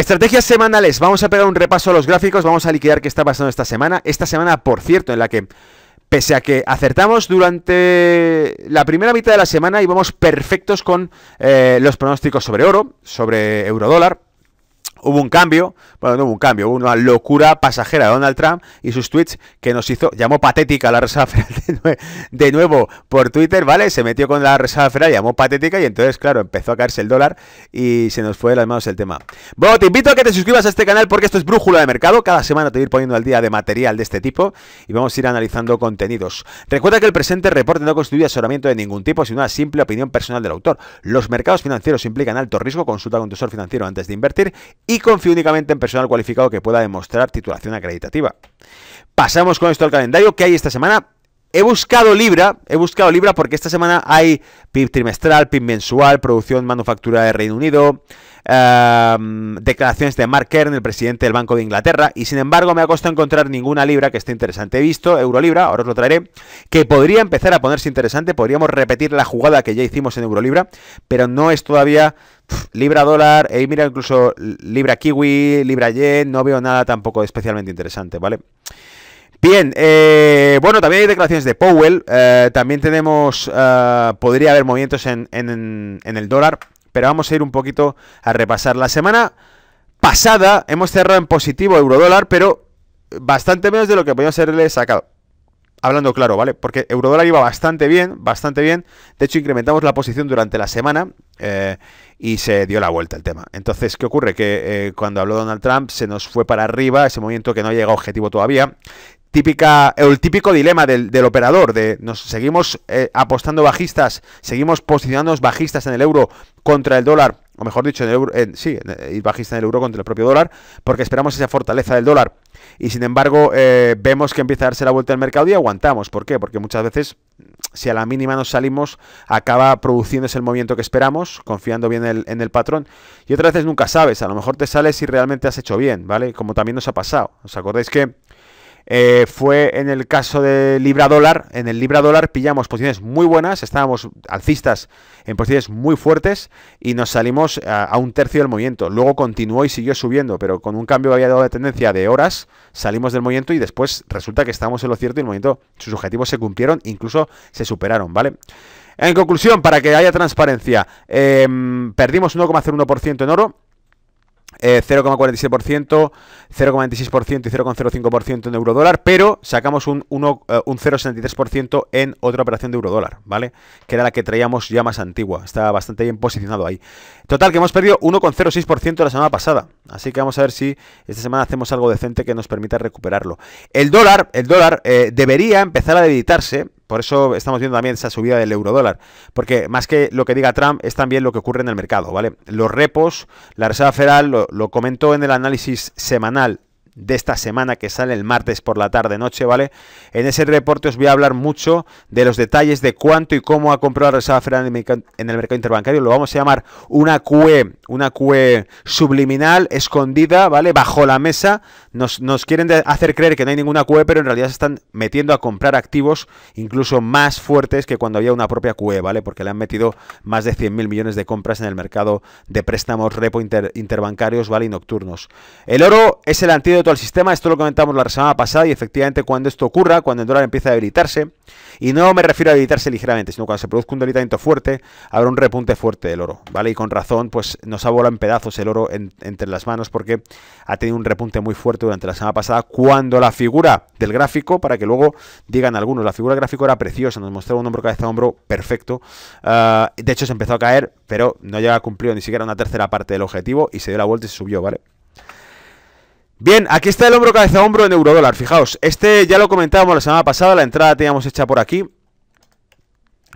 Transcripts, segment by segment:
Estrategias semanales. Vamos a pegar un repaso a los gráficos. Vamos a liquidar qué está pasando esta semana. Esta semana, por cierto, en la que, pese a que acertamos durante la primera mitad de la semana, íbamos perfectos con eh, los pronósticos sobre oro, sobre dólar. Hubo un cambio, bueno, no hubo un cambio, hubo una locura pasajera de Donald Trump y sus tweets que nos hizo, llamó patética la Reserva Federal de, nuevo por Twitter, ¿vale? Se metió con la Reserva Federal, llamó patética y entonces, claro, empezó a caerse el dólar y se nos fue de las manos el tema. Bueno, te invito a que te suscribas a este canal porque esto es Brújula de Mercado. Cada semana te voy a ir poniendo al día de material de este tipo y vamos a ir analizando contenidos. Recuerda que el presente reporte no constituye asesoramiento de ningún tipo, sino una simple opinión personal del autor. Los mercados financieros implican alto riesgo. Consulta con tu asesor financiero antes de invertir y confío únicamente en personal cualificado que pueda demostrar titulación acreditativa. Pasamos con esto al calendario que hay esta semana. He buscado Libra, he buscado Libra porque esta semana hay PIB trimestral, PIB mensual, producción manufactura de Reino Unido, Em, declaraciones de Mark Kern, el presidente del Banco de Inglaterra, y sin embargo me ha costado encontrar ninguna libra que esté interesante. He visto Eurolibra, ahora os lo traeré, que podría empezar a ponerse interesante, podríamos repetir la jugada que ya hicimos en Eurolibra, pero no es todavía libra dólar, e mira incluso libra kiwi, libra yen, no veo nada tampoco especialmente interesante, ¿vale? Bien, eh, bueno, también hay declaraciones de Powell, eh, también tenemos, eh, podría haber movimientos en el dólar, pero vamos a ir un poquito a repasar. La semana pasada hemos cerrado en positivo eurodólar, pero bastante menos de lo que podíamos haberle sacado. Hablando claro, ¿vale? Porque eurodólar iba bastante bien, bastante bien. De hecho, incrementamos la posición durante la semana eh, y se dio la vuelta el tema. Entonces, ¿qué ocurre? Que eh, cuando habló Donald Trump se nos fue para arriba ese movimiento que no llega a objetivo todavía típica, eh, el típico dilema del, operador, de nos seguimos eh, apostando bajistas, seguimos posicionándonos bajistas en el euro contra el dólar, o mejor dicho, en el euro, sí, bajistas eh, bajista en el euro contra el propio dólar, porque esperamos esa fortaleza del dólar. Y sin embargo, vemos que empieza a darse la vuelta al mercado y aguantamos. ¿Por qué? Porque muchas veces, si a la mínima nos salimos, acaba produciéndose el movimiento que esperamos, confiando bien en el, patrón. Y otras veces nunca sabes, a lo mejor te sales si realmente has hecho bien, ¿vale? Como también nos ha pasado. ¿Os acordáis que eh, fue en el caso de Libra Dólar. En el Libra Dólar pillamos posiciones muy buenas, estábamos alcistas en posiciones muy fuertes y nos salimos a, un tercio del movimiento. Luego continuó y siguió subiendo, pero con un cambio había dado de tendencia de horas, salimos del movimiento y después resulta que estábamos en lo cierto y el movimiento, sus objetivos se cumplieron, incluso se superaron, ¿vale? En conclusión, para que haya transparencia, em, perdimos 1,01% en oro, eh, 0,47%, 0,26% y 0,05% en euro dólar, pero sacamos un, eh, un 0,63% en otra operación de euro dólar, ¿vale? Que era la que traíamos ya más antigua, está bastante bien posicionado ahí. Total, que hemos perdido 1,06% la semana pasada, así que vamos a ver si esta semana hacemos algo decente que nos permita recuperarlo. El dólar, el dólar eh, debería empezar a debilitarse, por eso estamos viendo también esa subida del eurodólar. Porque más que lo que diga Trump, es también lo que ocurre en el mercado, ¿vale? Los repos, la Reserva Federal lo, lo comentó en el análisis semanal de esta semana que sale el martes por la tarde noche, ¿vale? En ese reporte os voy a hablar mucho de los detalles de cuánto y cómo ha comprado la Reserva Federal en el mercado, interbancario. Lo vamos a llamar una QE, una QE subliminal, escondida, ¿vale? Bajo la mesa. Nos, quieren hacer creer que no hay ninguna QE, pero en realidad se están metiendo a comprar activos incluso más fuertes que cuando había una propia QE, ¿vale? Porque le han metido más de 100.000 millones de compras en el mercado de préstamos repo interbancarios, ¿vale? Y nocturnos. El oro es el antídoto todo el sistema, esto lo comentamos la semana pasada y efectivamente cuando esto ocurra, cuando el dólar empieza a debilitarse, y no me refiero a debilitarse ligeramente, sino cuando se produzca un debilitamiento fuerte, habrá un repunte fuerte del oro, ¿vale? Y con razón, pues nos ha volado en pedazos el oro entre las manos porque ha tenido un repunte muy fuerte durante la semana pasada cuando la figura del gráfico, para que luego digan algunos, la figura del gráfico era preciosa, nos mostraba un hombro cabeza a hombro perfecto, ah, de hecho se empezó a caer, pero no llega cumplido ni siquiera una tercera parte del objetivo y se dio la vuelta y se subió, ¿vale? Bien, aquí está el hombro cabeza hombro en eurodólar, fijaos. Este ya lo comentábamos la semana pasada, la entrada teníamos hecha por aquí.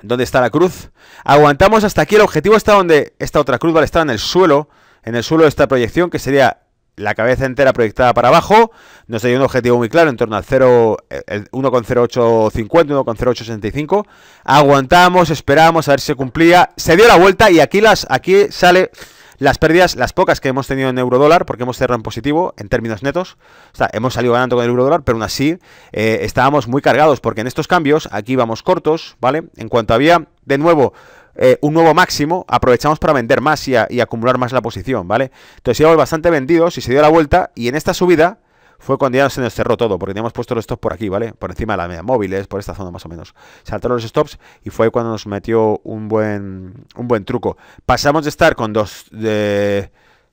¿Dónde está la cruz? Aguantamos hasta aquí, el objetivo está donde esta otra cruz, vale, está en el suelo, en el suelo de esta proyección, que sería la cabeza entera proyectada para abajo, nos dio un objetivo muy claro en torno al 0, 1,0850, 1,0865. Aguantamos, esperamos a ver si se cumplía, se dio la vuelta y aquí las aquí sale las pérdidas, las pocas que hemos tenido en eurodólar, porque hemos cerrado en positivo en términos netos, o sea, hemos salido ganando con el eurodólar, pero aún así eh, estábamos muy cargados, porque en estos cambios aquí vamos cortos, ¿vale? En cuanto había, de nuevo, eh, un nuevo máximo, aprovechamos para vender más y, y, acumular más la posición, ¿vale? Entonces íbamos bastante vendidos y se dio la vuelta y en esta subida fue cuando ya se nos cerró todo, porque teníamos puesto los stops por aquí, ¿vale? Por encima de la media móviles, por esta zona más o menos. Saltaron los stops y fue cuando nos metió un buen, un buen truco. Pasamos de estar con dos, de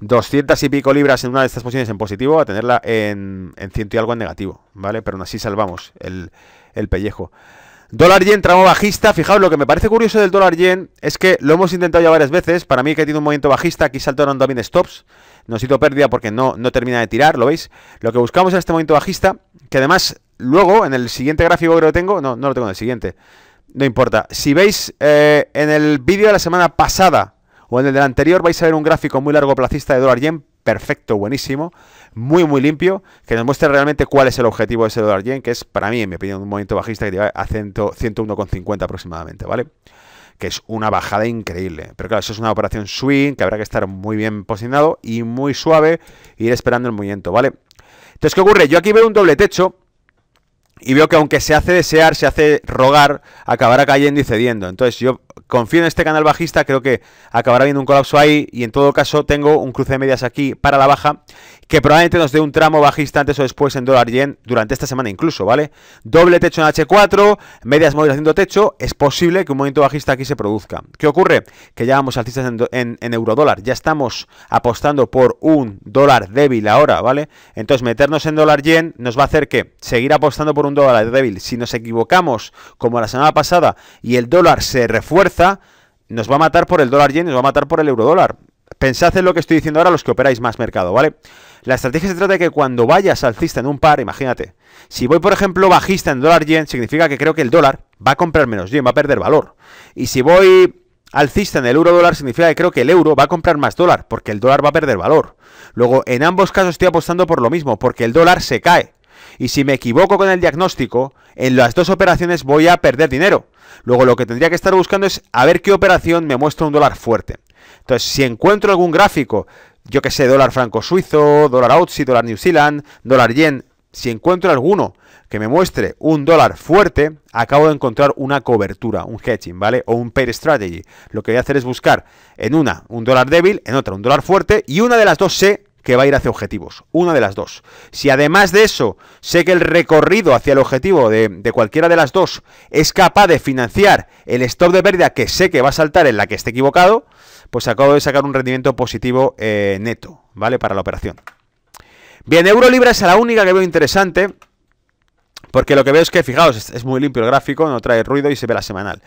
200 y pico libras en una de estas posiciones en positivo a tenerla en, en ciento y algo en negativo, ¿vale? Pero aún así salvamos el, el pellejo. Dólar yen, tramo bajista. Fijaos, lo que me parece curioso del dólar yen es que lo hemos intentado ya varias veces. Para mí que tiene un movimiento bajista, aquí saltaron también stops. Nos hizo pérdida porque no, no termina de tirar, ¿lo veis? Lo que buscamos es este movimiento bajista, que además luego en el siguiente gráfico creo que tengo, no, no lo tengo en el siguiente, no importa. Si veis eh, en el vídeo de la semana pasada o en el del anterior vais a ver un gráfico muy largo placista de dólar yen perfecto, buenísimo, muy, muy limpio, que nos muestre realmente cuál es el objetivo de ese dólar yen, que es para mí, en mi opinión, un movimiento bajista que lleva a 101,50 aproximadamente, ¿vale? Que es una bajada increíble. Pero claro, eso es una operación swing, que habrá que estar muy bien posicionado y muy suave, e ir esperando el movimiento, ¿vale? Entonces, ¿qué ocurre? Yo aquí veo un doble techo, y veo que aunque se hace desear, se hace rogar, acabará cayendo y cediendo. Entonces yo confío en este canal bajista, creo que acabará viendo un colapso ahí y en todo caso tengo un cruce de medias aquí para la baja que probablemente nos dé un tramo bajista antes o después en dólar yen durante esta semana incluso, ¿vale? Doble techo en H4, medias móviles haciendo techo, es posible que un movimiento bajista aquí se produzca. ¿Qué ocurre? Que ya vamos alcistas en, en, euro dólar, ya estamos apostando por un dólar débil ahora, ¿vale? Entonces meternos en dólar yen nos va a hacer que seguir apostando por un dólar débil. Si nos equivocamos, como la semana pasada, y el dólar se refuerza, nos va a matar por el dólar yen, nos va a matar por el euro dólar. Pensad en lo que estoy diciendo ahora los que operáis más mercado, ¿vale? La estrategia se trata de que cuando vayas alcista en un par, imagínate, si voy por ejemplo bajista en dólar yen, significa que creo que el dólar va a comprar menos yen, va a perder valor. Y si voy alcista en el euro dólar significa que creo que el euro va a comprar más dólar, porque el dólar va a perder valor. Luego, en ambos casos estoy apostando por lo mismo, porque el dólar se cae. Y si me equivoco con el diagnóstico, en las dos operaciones voy a perder dinero. Luego lo que tendría que estar buscando es a ver qué operación me muestra un dólar fuerte. Entonces, si encuentro algún gráfico, yo que sé, dólar franco suizo, dólar Aussie, dólar New Zealand, dólar yen, si encuentro alguno que me muestre un dólar fuerte, acabo de encontrar una cobertura, un hedging, ¿vale? O un pair strategy. Lo que voy a hacer es buscar en una un dólar débil, en otra un dólar fuerte, y una de las dos sé que va a ir hacia objetivos. Una de las dos. Si además de eso, sé que el recorrido hacia el objetivo de, cualquiera de las dos es capaz de financiar el stop de pérdida que sé que va a saltar en la que esté equivocado, pues acabo de sacar un rendimiento positivo eh, neto, ¿vale? Para la operación. Bien, euro libra es la única que veo interesante. Porque lo que veo es que, fijaos, es muy limpio el gráfico, no trae ruido y se ve la semanal.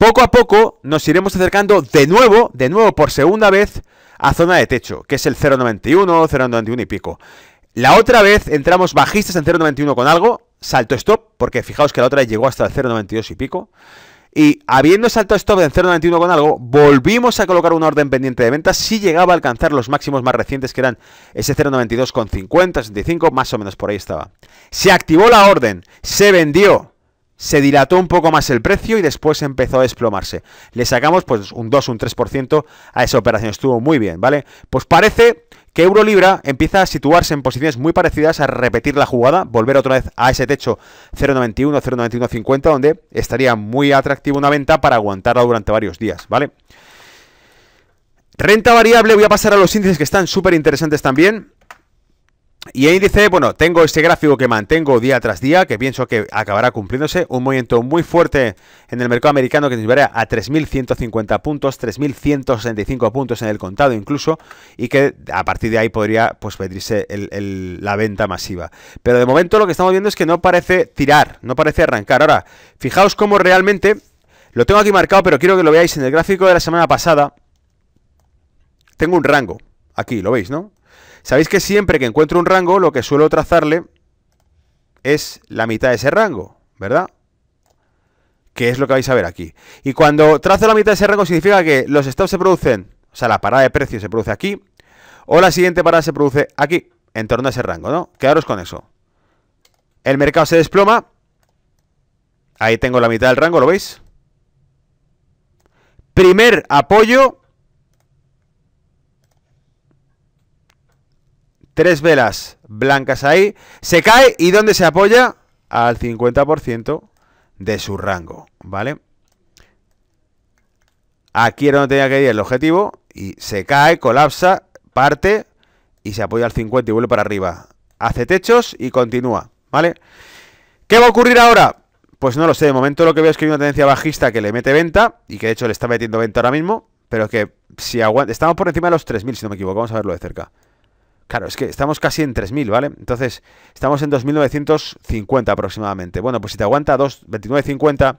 Poco a poco nos iremos acercando de nuevo, de nuevo por segunda vez, a zona de techo, que es el 0.91, 0.91 y pico. La otra vez entramos bajistas en 0.91 con algo, salto stop, porque fijaos que la otra llegó hasta el 0.92 y pico. Y habiendo salto stop en 0.91 con algo, volvimos a colocar una orden pendiente de venta si llegaba a alcanzar los máximos más recientes que eran ese 0.92 con 50, 65, más o menos por ahí estaba. Se activó la orden, se vendió, se dilató un poco más el precio y después empezó a desplomarse. Le sacamos pues un 2, un 3% a esa operación. Estuvo muy bien, ¿vale? Pues parece que Eurolibra empieza a situarse en posiciones muy parecidas a repetir la jugada, volver otra vez a ese techo 0.91, 0.91.50, donde estaría muy atractiva una venta para aguantarla durante varios días, ¿vale? Renta variable, voy a pasar a los índices que están súper interesantes también. Y ahí dice, bueno, tengo este gráfico que mantengo día tras día, que pienso que acabará cumpliéndose, un movimiento muy fuerte en el mercado americano que nos llevará a 3.150 puntos, 3.165 puntos en el contado incluso, y que a partir de ahí podría pues pedirse la venta masiva. Pero de momento lo que estamos viendo es que no parece tirar, no parece arrancar. Ahora, fijaos cómo realmente, lo tengo aquí marcado, pero quiero que lo veáis en el gráfico de la semana pasada, tengo un rango, aquí, lo veis, ¿no? Sabéis que siempre que encuentro un rango, lo que suelo trazarle es la mitad de ese rango, ¿verdad? Que es lo que vais a ver aquí. Y cuando trazo la mitad de ese rango significa que los stops se producen, o sea, la parada de precio se produce aquí, o la siguiente parada se produce aquí, en torno a ese rango, ¿no? Quedaros con eso. El mercado se desploma. Ahí tengo la mitad del rango, ¿lo veis? Primer apoyo Tres velas blancas ahí. Se cae y ¿dónde se apoya? Al 50% de su rango, ¿vale? Aquí era donde tenía que ir el objetivo y se cae, colapsa, parte y se apoya al 50 y vuelve para arriba. Hace techos y continúa, ¿vale? ¿Qué va a ocurrir ahora? Pues no lo sé, de momento lo que veo es que hay una tendencia bajista que le mete venta y que de hecho le está metiendo venta ahora mismo, pero que si aguanta... Estamos por encima de los 3.000 si no me equivoco, vamos a verlo de cerca. Claro, es que estamos casi en 3.000, ¿vale? Entonces, estamos en 2.950 aproximadamente. Bueno, pues si te aguanta 29.50,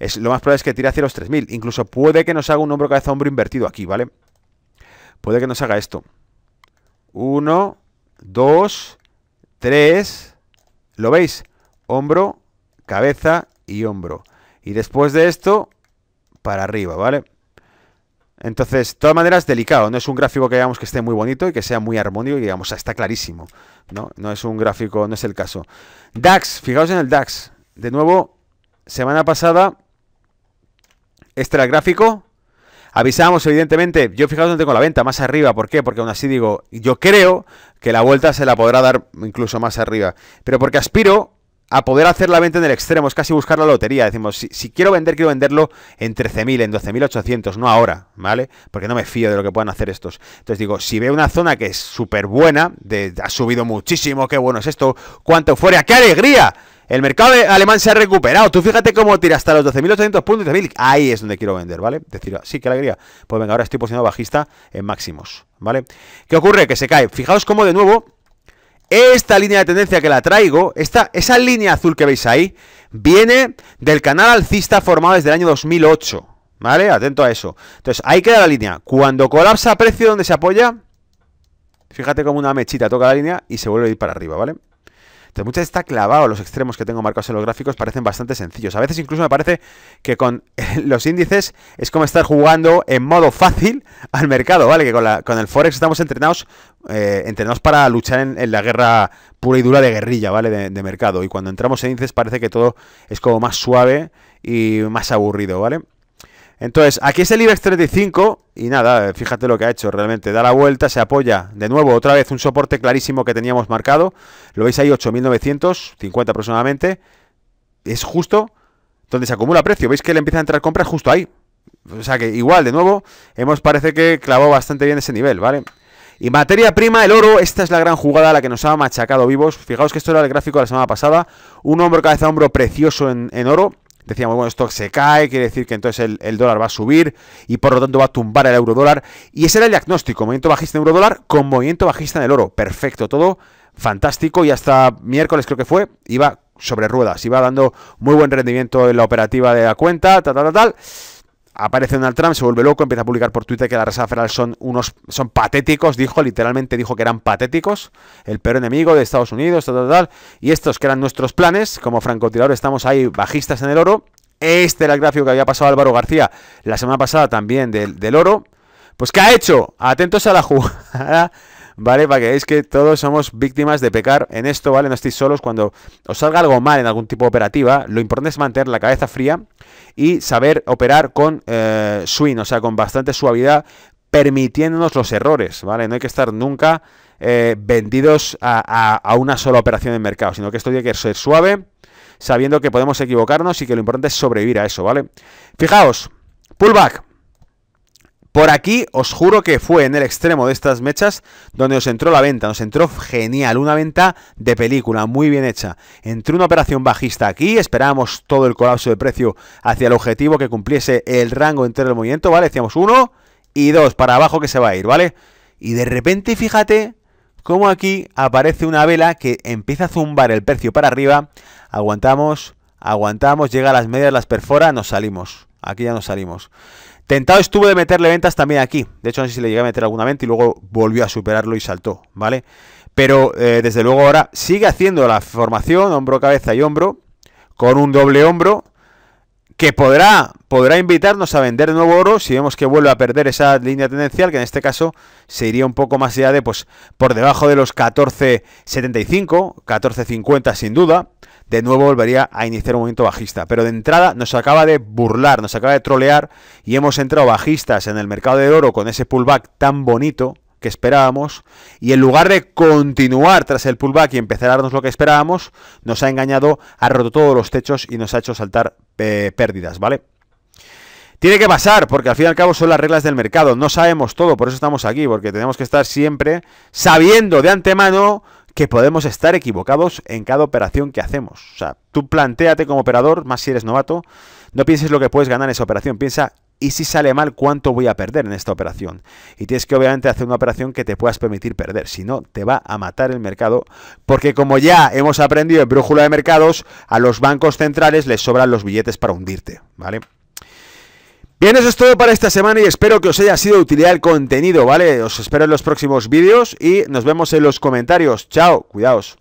es, lo más probable es que tire hacia los 3.000. Incluso puede que nos haga un hombro cabeza hombro invertido aquí, ¿vale? Puede que nos haga esto. 1, 2, 3. ¿Lo veis? Hombro, cabeza y hombro. Y después de esto, para arriba, ¿vale? Entonces, de todas maneras, delicado. No es un gráfico que digamos que esté muy bonito y que sea muy armónico y digamos, ah, está clarísimo. ¿no? no es un gráfico, no es el caso. DAX, fijaos en el DAX. De nuevo, semana pasada, este era el gráfico. Avisamos evidentemente, yo fijaos donde tengo la venta, más arriba. ¿Por qué? Porque aún así digo, yo creo que la vuelta se la podrá dar incluso más arriba. Pero porque aspiro a poder hacer la venta en el extremo, es casi buscar la lotería. Decimos, si, quiero vender, quiero venderlo en 13.000, en 12.800, no ahora, ¿vale? Porque no me fío de lo que puedan hacer estos. Entonces digo, si veo una zona que es súper buena, ha subido muchísimo, qué bueno es esto, cuánto fuera, qué alegría. El mercado alemán se ha recuperado. Tú fíjate cómo tira hasta los 12.800 puntos. ahí es donde quiero vender, ¿vale? Decir, ah, sí, qué alegría. Pues venga, ahora estoy posicionado bajista en máximos, ¿vale? ¿Qué ocurre? Que se cae. Fijaos cómo de nuevo esta línea de tendencia que la traigo, esta, esa línea azul que veis ahí, viene del canal alcista formado desde el año 2008. ¿Vale? Atento a eso. Entonces, ahí queda la línea. Cuando colapsa precio donde se apoya, fíjate como una mechita toca la línea y se vuelve a ir para arriba, ¿vale? muchas veces está clavado, los extremos que tengo marcados en los gráficos parecen bastante sencillos. A veces incluso me parece que con los índices es como estar jugando en modo fácil al mercado, ¿vale? Que con, el Forex estamos entrenados, eh, entrenados para luchar en, la guerra pura y dura de guerrilla, ¿vale? de mercado. Y cuando entramos en índices parece que todo es como más suave y más aburrido, ¿vale? Entonces, aquí es el IBEX 35 y nada, fíjate lo que ha hecho realmente. Da la vuelta, se apoya de nuevo, otra vez un soporte clarísimo que teníamos marcado. Lo veis ahí, 8.950 aproximadamente. Es justo donde se acumula precio. Veis que le empieza a entrar compras justo ahí. O sea que igual, de nuevo, hemos parece que clavó bastante bien ese nivel, ¿vale? Y materia prima, el oro, esta es la gran jugada, la que nos ha machacado vivos. Fijaos que esto era el gráfico de la semana pasada. Un hombro, cabeza, hombro precioso en oro decíamos, bueno, esto se cae, quiere decir que entonces el, dólar va a subir y por lo tanto va a tumbar el euro dólar. Y ese era el diagnóstico, movimiento bajista en euro dólar con movimiento bajista en el oro. Perfecto, todo fantástico y hasta miércoles creo que fue, iba sobre ruedas, iba dando muy buen rendimiento en la operativa de la cuenta, tal, tal, tal. tal Aparece Donald Trump, se vuelve loco, empieza a publicar por Twitter que la Reserva Federal son unos son patéticos, dijo, literalmente dijo que eran patéticos, el peor enemigo de Estados Unidos, tal, tal, tal. Y estos que eran nuestros planes, como francotirador estamos ahí bajistas en el oro. Este era el gráfico que había pasado Álvaro García la semana pasada también del, del oro. Pues ¿qué ha hecho? Atentos a la jugada ¿vale? Para que veáis que todos somos víctimas de pecar en esto, ¿vale? No estéis solos cuando os salga algo mal en algún tipo de operativa, lo importante es mantener la cabeza fría y saber operar con eh, swing, o sea, con bastante suavidad, permitiéndonos los errores, ¿vale? No hay que estar nunca eh, vendidos a, a, una sola operación en mercado, sino que esto tiene que ser suave, sabiendo que podemos equivocarnos y que lo importante es sobrevivir a eso, ¿vale? Fijaos, pullback. Por aquí os juro que fue en el extremo de estas mechas donde os entró la venta, nos entró genial, una venta de película, muy bien hecha. Entró una operación bajista aquí, esperábamos todo el colapso de precio hacia el objetivo que cumpliese el rango entero del movimiento, ¿vale? Decíamos uno y dos, para abajo que se va a ir, ¿vale? Y de repente, fíjate, cómo aquí aparece una vela que empieza a zumbar el precio para arriba, aguantamos, aguantamos, llega a las medias, las perfora, nos salimos. Aquí ya nos salimos. Tentado estuve de meterle ventas también aquí. De hecho, no sé si le llegué a meter alguna venta y luego volvió a superarlo y saltó, ¿vale? Pero eh, desde luego ahora sigue haciendo la formación hombro, cabeza y hombro, con un doble hombro, que podrá, podrá invitarnos a vender de nuevo oro si vemos que vuelve a perder esa línea tendencial, que en este caso se iría un poco más allá de, pues, por debajo de los 14,75, 14,50 sin duda de nuevo volvería a iniciar un movimiento bajista. Pero de entrada nos acaba de burlar, nos acaba de trolear y hemos entrado bajistas en el mercado del oro con ese pullback tan bonito que esperábamos y en lugar de continuar tras el pullback y empezar a darnos lo que esperábamos, nos ha engañado, ha roto todos los techos y nos ha hecho saltar eh, pérdidas, ¿vale? Tiene que pasar, porque al fin y al cabo son las reglas del mercado. No sabemos todo, por eso estamos aquí, porque tenemos que estar siempre sabiendo de antemano que podemos estar equivocados en cada operación que hacemos. O sea, tú planteate como operador, más si eres novato, no pienses lo que puedes ganar en esa operación, piensa y si sale mal, ¿cuánto voy a perder en esta operación? Y tienes que obviamente hacer una operación que te puedas permitir perder, si no, te va a matar el mercado, porque como ya hemos aprendido en Brújula de Mercados, a los bancos centrales les sobran los billetes para hundirte, ¿vale? Bien, eso es todo para esta semana y espero que os haya sido de utilidad el contenido, ¿vale? Os espero en los próximos vídeos y nos vemos en los comentarios. Chao, cuidaos.